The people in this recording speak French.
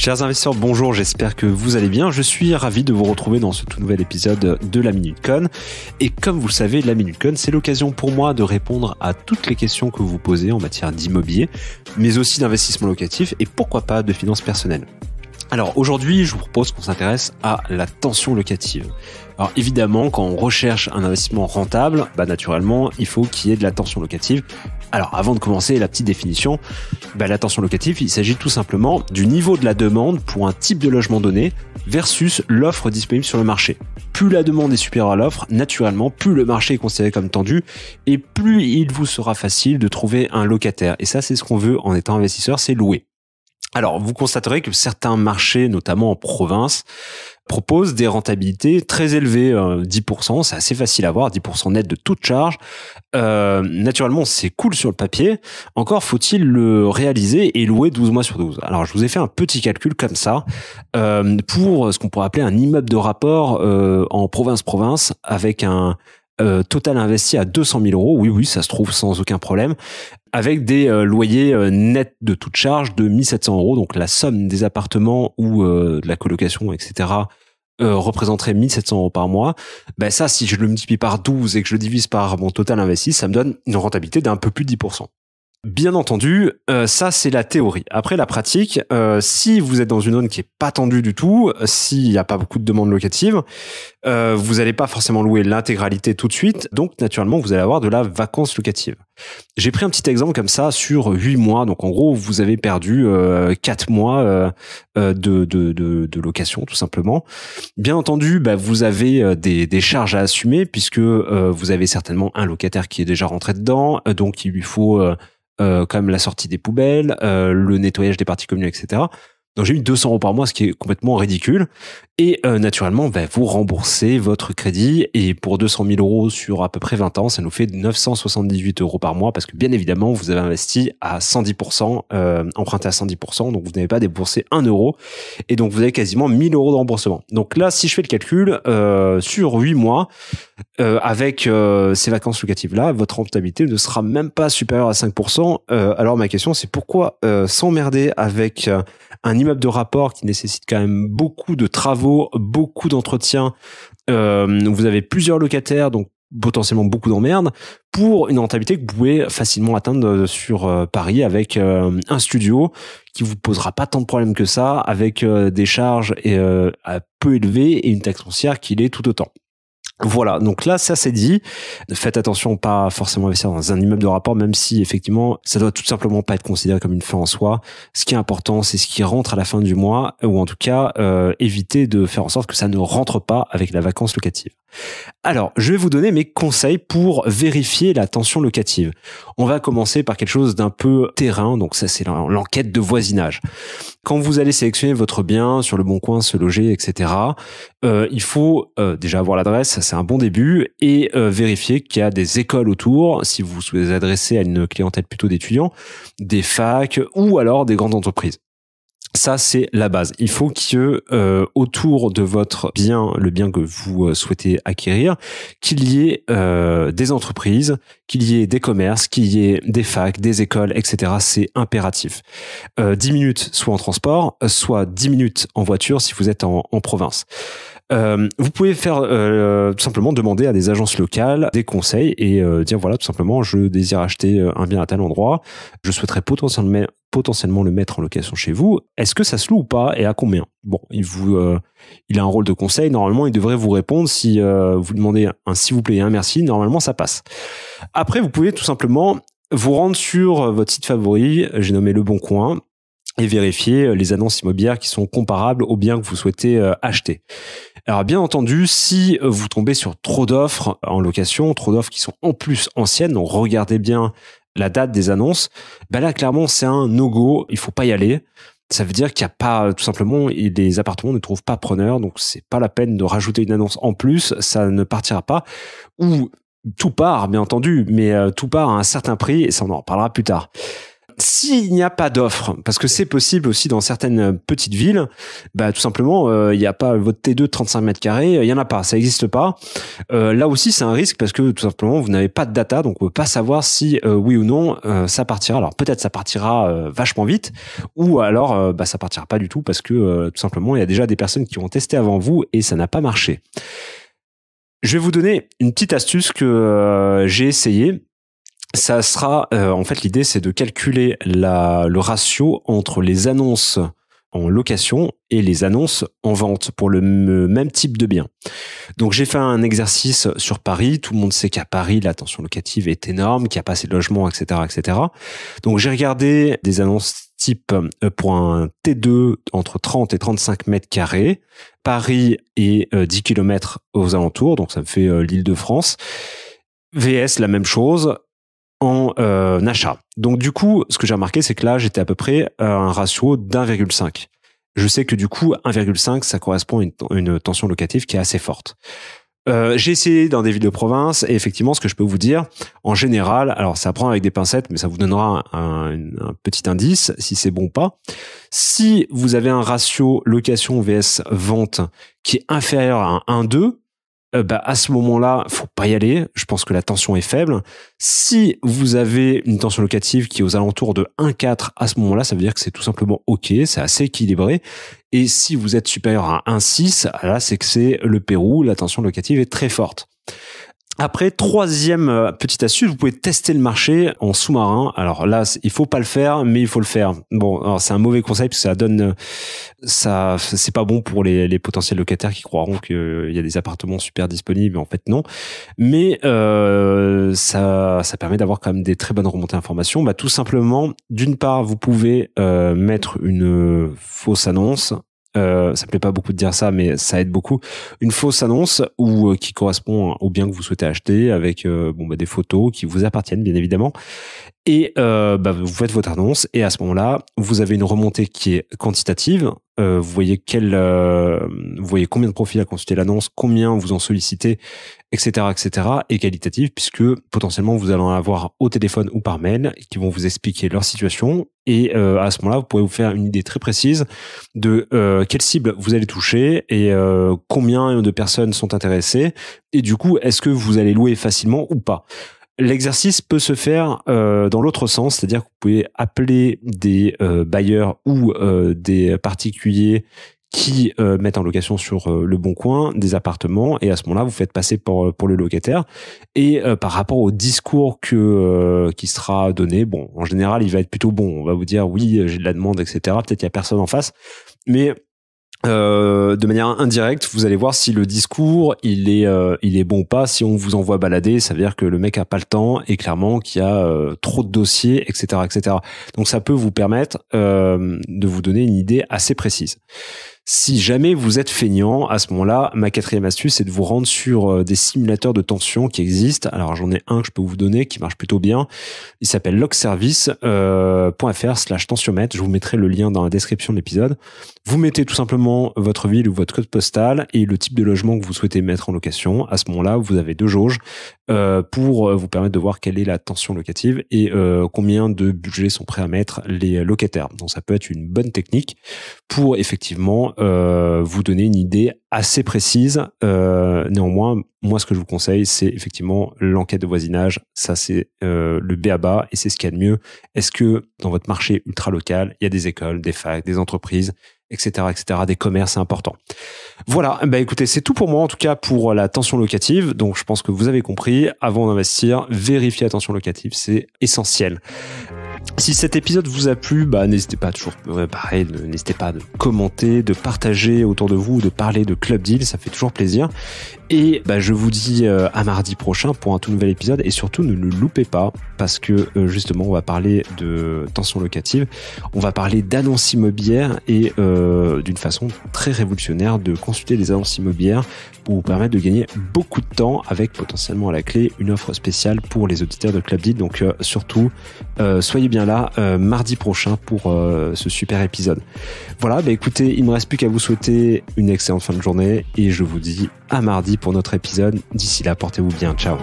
Chers investisseurs, bonjour, j'espère que vous allez bien. Je suis ravi de vous retrouver dans ce tout nouvel épisode de la Minute Con. Et comme vous le savez, la Minute Con, c'est l'occasion pour moi de répondre à toutes les questions que vous posez en matière d'immobilier, mais aussi d'investissement locatif et pourquoi pas de finances personnelles. Alors aujourd'hui, je vous propose qu'on s'intéresse à la tension locative. Alors évidemment, quand on recherche un investissement rentable, bah naturellement, il faut qu'il y ait de la tension locative. Alors avant de commencer la petite définition, bah, locative, il s'agit tout simplement du niveau de la demande pour un type de logement donné versus l'offre disponible sur le marché. Plus la demande est supérieure à l'offre, naturellement, plus le marché est considéré comme tendu et plus il vous sera facile de trouver un locataire. Et ça, c'est ce qu'on veut en étant investisseur, c'est louer. Alors, vous constaterez que certains marchés, notamment en province, propose des rentabilités très élevées, 10%, hein, c'est assez facile à voir, 10% net de toute charge. Euh, naturellement, c'est cool sur le papier, encore faut-il le réaliser et louer 12 mois sur 12. Alors, je vous ai fait un petit calcul comme ça euh, pour ce qu'on pourrait appeler un immeuble de rapport euh, en province-province avec un, euh, total investi à 200 000 euros. Oui, oui, ça se trouve sans aucun problème. Avec des euh, loyers euh, nets de toute charge de 1700 euros. Donc la somme des appartements ou de la colocation, etc. représenterait 1700 euros par mois, ben ça, si je le multiplie par 12 et que je le divise par mon total investi, ça me donne une rentabilité d'un peu plus de 10%. Bien entendu, euh, ça c'est la théorie. Après la pratique, euh, si vous êtes dans une zone qui est pas tendue du tout, euh, s'il n'y a pas beaucoup de demandes locatives, vous n'allez pas forcément louer l'intégralité tout de suite, donc naturellement vous allez avoir de la vacance locative. J'ai pris un petit exemple comme ça sur 8 mois, donc en gros vous avez perdu 4 mois de, location tout simplement. Bien entendu, bah, vous avez des, des, charges à assumer puisque vous avez certainement un locataire qui est déjà rentré dedans, donc il lui faut comme euh, la sortie des poubelles, euh, le nettoyage des parties communes, etc. Donc j'ai eu 200 euros par mois, ce qui est complètement ridicule. Et euh, naturellement, va ben, vous remboursez votre crédit. Et pour 200 000 euros sur à peu près 20 ans, ça nous fait 978 euros par mois parce que bien évidemment, vous avez investi à 110%, euh, emprunté à 110%, donc vous n'avez pas déboursé 1 euro. Et donc vous avez quasiment 1000 euros de remboursement. Donc là, si je fais le calcul, euh, sur 8 mois, avec ces vacances locatives-là, votre rentabilité ne sera même pas supérieure à 5%. alors ma question, c'est pourquoi s'emmerder avec un immeuble de rapport qui nécessitent quand même beaucoup de travaux, beaucoup d'entretien. Euh, vous avez plusieurs locataires, donc potentiellement beaucoup d'emmerdes pour une rentabilité que vous pouvez facilement atteindre euh, sur euh, Paris avec un studio qui vous posera pas tant de problèmes que ça avec des charges peu élevées et une taxe foncière qui l'est tout autant. Voilà, donc là, ça c'est dit. Faites attention, pas forcément investir dans un immeuble de rapport, même si effectivement, ça doit tout simplement pas être considéré comme une fin en soi. Ce qui est important, c'est ce qui rentre à la fin du mois, ou en tout cas, euh, éviter de faire en sorte que ça ne rentre pas avec la vacance locative. Alors, je vais vous donner mes conseils pour vérifier la tension locative. On va commencer par quelque chose d'un peu terrain, donc ça c'est l'enquête de voisinage. Quand vous allez sélectionner votre bien sur le bon coin, se loger, etc., euh, il faut euh, déjà avoir l'adresse c'est un bon début et euh, vérifier qu'il y a des écoles autour si vous vous adressez à une clientèle plutôt d'étudiants, des facs ou alors des grandes entreprises. Ça, c'est la base. Il faut que euh, autour de votre bien, le bien que vous euh, souhaitez acquérir, qu'il y ait des entreprises, qu'il y ait des commerces, qu'il y ait des facs, des écoles, etc. C'est impératif. 10 minutes soit en transport, soit 10 minutes en voiture si vous êtes en province. Euh, vous pouvez faire euh, tout simplement demander à des agences locales des conseils et euh, dire voilà tout simplement je désire acheter euh, un bien à tel endroit, je souhaiterais potentiellement potentiellement le mettre en location chez vous. Est-ce que ça se loue ou pas et à combien Bon, il vous il a un rôle de conseil. Normalement, il devrait vous répondre si vous demandez un s'il vous plaît et un merci. Normalement, ça passe. Après, vous pouvez tout simplement vous rendre sur votre site favori, j'ai nommé Le Bon Coin, et vérifier les annonces immobilières qui sont comparables aux biens que vous souhaitez acheter. Alors bien entendu, si vous tombez sur trop d'offres en location, trop d'offres qui sont en plus anciennes, donc regardez bien la date des annonces, ben là clairement c'est un no-go, il faut pas y aller. Ça veut dire qu'il n'y a pas, tout simplement, les appartements ne trouvent pas preneur, donc c'est pas la peine de rajouter une annonce en plus, ça ne partira pas. Ou tout part, bien entendu, mais euh, tout part à un certain prix, et ça on en reparlera plus tard s'il n'y a pas d'offre, parce que c'est possible aussi dans certaines euh, petites villes, bah tout simplement, euh, il n'y a pas votre T2 de 35 mètres carrés, euh, il n'y en a pas, ça n'existe pas. là aussi, c'est un risque parce que tout simplement, vous n'avez pas de data, donc on ne peut pas savoir si oui ou non ça partira. Alors peut-être ça partira vachement vite, ou alors bah, ça partira pas du tout parce que tout simplement, il y a déjà des personnes qui ont testé avant vous et ça n'a pas marché. Je vais vous donner une petite astuce que j'ai essayé ça sera euh, en fait l'idée c'est de calculer le ratio entre les annonces en location et les annonces en vente pour le même type de bien. Donc j'ai fait un exercice sur Paris. Tout le monde sait qu'à Paris, la tension locative est énorme, qu'il n'y a pas assez de logements, etc., etc. Donc j'ai regardé des annonces type euh, pour un T2 entre 30 et 35 mètres carrés, Paris et 10 km aux alentours, donc ça me fait euh, l'île de France. VS, la même chose, en euh, achat. Donc du coup, ce que j'ai remarqué, c'est que là, j'étais à peu près à un ratio d'1,5. Je sais que du coup, 1,5, ça correspond à une, tension locative qui est assez forte. Euh, j'ai essayé dans des villes de province et effectivement, ce que je peux vous dire, en général, alors ça prend avec des pincettes, mais ça vous donnera un, petit indice si c'est bon ou pas. Si vous avez un ratio location vs vente qui est inférieur à un 1,2, euh, bah, à ce moment-là, faut pas y aller. Je pense que la tension est faible. Si vous avez une tension locative qui est aux alentours de 1,4 à ce moment-là, ça veut dire que c'est tout simplement OK, c'est assez équilibré. Et si vous êtes supérieur à 1,6, ah là, c'est que c'est le Pérou, la tension locative est très forte. Après, troisième euh, petite astuce, vous pouvez tester le marché en sous-marin. Alors là, il faut pas le faire, mais il faut le faire. Bon, alors c'est un mauvais conseil parce que ça donne, euh, ça, c'est pas bon pour les, potentiels locataires qui croiront qu'il euh, y a des appartements super disponibles. En fait, non. Mais ça, ça permet d'avoir quand même des très bonnes remontées d'informations. Bah, tout simplement, d'une part, vous pouvez mettre une fausse annonce euh, ça me plaît pas beaucoup de dire ça, mais ça aide beaucoup. Une fausse annonce ou euh, qui correspond au bien que vous souhaitez acheter avec euh, bah, des photos qui vous appartiennent bien évidemment. Et bah, vous faites votre annonce et à ce moment-là, vous avez une remontée qui est quantitative, euh, vous voyez quel, euh, vous voyez combien de profils a consulté l'annonce, combien vous en sollicitez, etc., etc. Et qualitatif, puisque potentiellement vous allez en avoir au téléphone ou par mail, qui vont vous expliquer leur situation. Et euh, à ce moment-là, vous pourrez vous faire une idée très précise de quelle cible vous allez toucher et combien de personnes sont intéressées. Et du coup, est-ce que vous allez louer facilement ou pas L'exercice peut se faire euh, dans l'autre sens, c'est-à-dire que vous pouvez appeler des euh, bailleurs ou euh, des particuliers qui euh, mettent en location sur euh, le bon coin des appartements et à ce moment-là vous faites passer pour euh, pour le locataire et par rapport au discours que qui sera donné bon en général il va être plutôt bon on va vous dire oui j'ai de la demande etc peut-être qu'il y a personne en face mais euh, de manière indirecte, vous allez voir si le discours il est euh, il est bon ou pas. Si on vous envoie balader, ça veut dire que le mec a pas le temps et clairement qu'il y a euh, trop de dossiers, etc., etc. Donc ça peut vous permettre de vous donner une idée assez précise. Si jamais vous êtes feignant, à ce moment-là, ma quatrième astuce, c'est de vous rendre sur euh, des simulateurs de tension qui existent. Alors j'en ai un que je peux vous donner qui marche plutôt bien. Il s'appelle logservice.fr euh, slash Je vous mettrai le lien dans la description de l'épisode. Vous mettez tout simplement votre ville ou votre code postal et le type de logement que vous souhaitez mettre en location. À ce moment-là, vous avez deux jauges. Euh, pour euh, vous permettre de voir quelle est la tension locative et euh, combien de budgets sont prêts à mettre les locataires. Donc ça peut être une bonne technique pour effectivement vous donner une idée assez précise. néanmoins, moi ce que je vous conseille, c'est effectivement l'enquête de voisinage. Ça c'est le B à bas et c'est ce qu'il y a de mieux. Est-ce que dans votre marché ultra local, il y a des écoles, des facs, des entreprises etc., etc., des commerces importants. Voilà, bah écoutez, c'est tout pour moi en tout cas pour la tension locative. Donc je pense que vous avez compris, avant d'investir, vérifier la tension locative, c'est essentiel. Si cet épisode vous a plu, bah, n'hésitez pas toujours, pareil, n'hésitez pas de commenter, de partager autour de vous, de parler de Club Deal, ça fait toujours plaisir. Et bah, je vous dis euh, à mardi prochain pour un tout nouvel épisode et surtout ne le loupez pas parce que euh, justement on va parler de tension locative, on va parler d'annonces immobilières et euh, d'une façon très révolutionnaire de consulter les annonces immobilières pour vous permettre de gagner beaucoup de temps avec potentiellement à la clé une offre spéciale pour les auditeurs de Club Deal. Donc surtout soyez bien euh, mardi prochain pour euh, ce super épisode. Voilà, bah écoutez, il me reste plus qu'à vous souhaiter une excellente fin de journée et je vous dis à mardi pour notre épisode. D'ici là, portez-vous bien. Ciao.